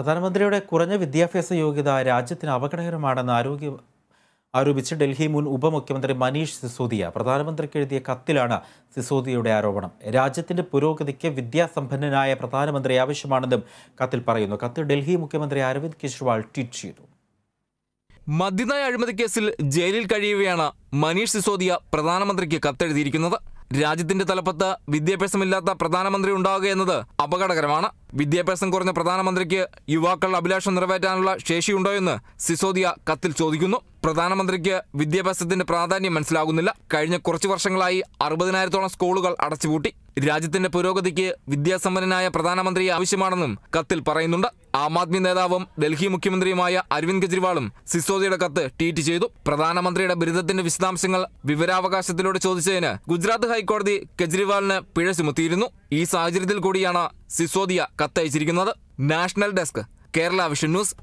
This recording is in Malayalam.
പ്രധാനമന്ത്രിയുടെ കുറഞ്ഞ വിദ്യാഭ്യാസ യോഗ്യത രാജ്യത്തിന് അപകടകരമാണെന്ന് ആരോഗ്യ ആരോപിച്ച് ഡൽഹി മുൻ ഉപമുഖ്യമന്ത്രി മനീഷ് സിസോദിയ പ്രധാനമന്ത്രിക്ക് എഴുതിയ കത്തിലാണ് സിസോദിയയുടെ ആരോപണം രാജ്യത്തിന്റെ പുരോഗതിക്ക് വിദ്യാസമ്പന്നനായ പ്രധാനമന്ത്രി ആവശ്യമാണെന്നും കത്തിൽ പറയുന്നു കത്ത് ഡൽഹി മുഖ്യമന്ത്രി അരവിന്ദ് കെജ്രിവാൾ ട്വീറ്റ് ചെയ്തു മദ്യനയ അഴിമതി കേസിൽ ജയിലിൽ കഴിയുകയാണ് മനീഷ് സിസോദിയ പ്രധാനമന്ത്രിക്ക് കത്തെഴുതിയിരിക്കുന്നത് രാജ്യത്തിന്റെ തലപ്പത്ത് വിദ്യാഭ്യാസമില്ലാത്ത പ്രധാനമന്ത്രി ഉണ്ടാവുക എന്നത് അപകടകരമാണ് വിദ്യാഭ്യാസം കുറഞ്ഞ പ്രധാനമന്ത്രിക്ക് യുവാക്കൾ അഭിലാഷം നിറവേറ്റാനുള്ള ശേഷിയുണ്ടോ എന്ന് സിസോദിയ കത്തിൽ ചോദിക്കുന്നു പ്രധാനമന്ത്രിക്ക് വിദ്യാഭ്യാസത്തിന്റെ പ്രാധാന്യം മനസ്സിലാകുന്നില്ല കഴിഞ്ഞ കുറച്ച് വർഷങ്ങളായി അറുപതിനായിരത്തോളം സ്കൂളുകൾ അടച്ചുപൂട്ടി രാജ്യത്തിന്റെ പുരോഗതിക്ക് വിദ്യാസമ്പന്നനായ പ്രധാനമന്ത്രി ആവശ്യമാണെന്നും കത്തിൽ പറയുന്നുണ്ട് ആം ആദ്മി നേതാവും ഡൽഹി മുഖ്യമന്ത്രിയുമായ അരവിന്ദ് കെജ്രിവാളും സിസോദിയുടെ കത്ത് ട്വീറ്റ് ചെയ്തു പ്രധാനമന്ത്രിയുടെ ബിരുദത്തിന്റെ വിശദാംശങ്ങൾ വിവരാവകാശത്തിലൂടെ ചോദിച്ചതിന് ഗുജറാത്ത് ഹൈക്കോടതി കെജ്രിവാളിന് പിഴ ചുമത്തിയിരുന്നു ഈ സാഹചര്യത്തിൽ കൂടിയാണ് സിസോദിയ കത്തയച്ചിരിക്കുന്നത് national desk Kerala vision news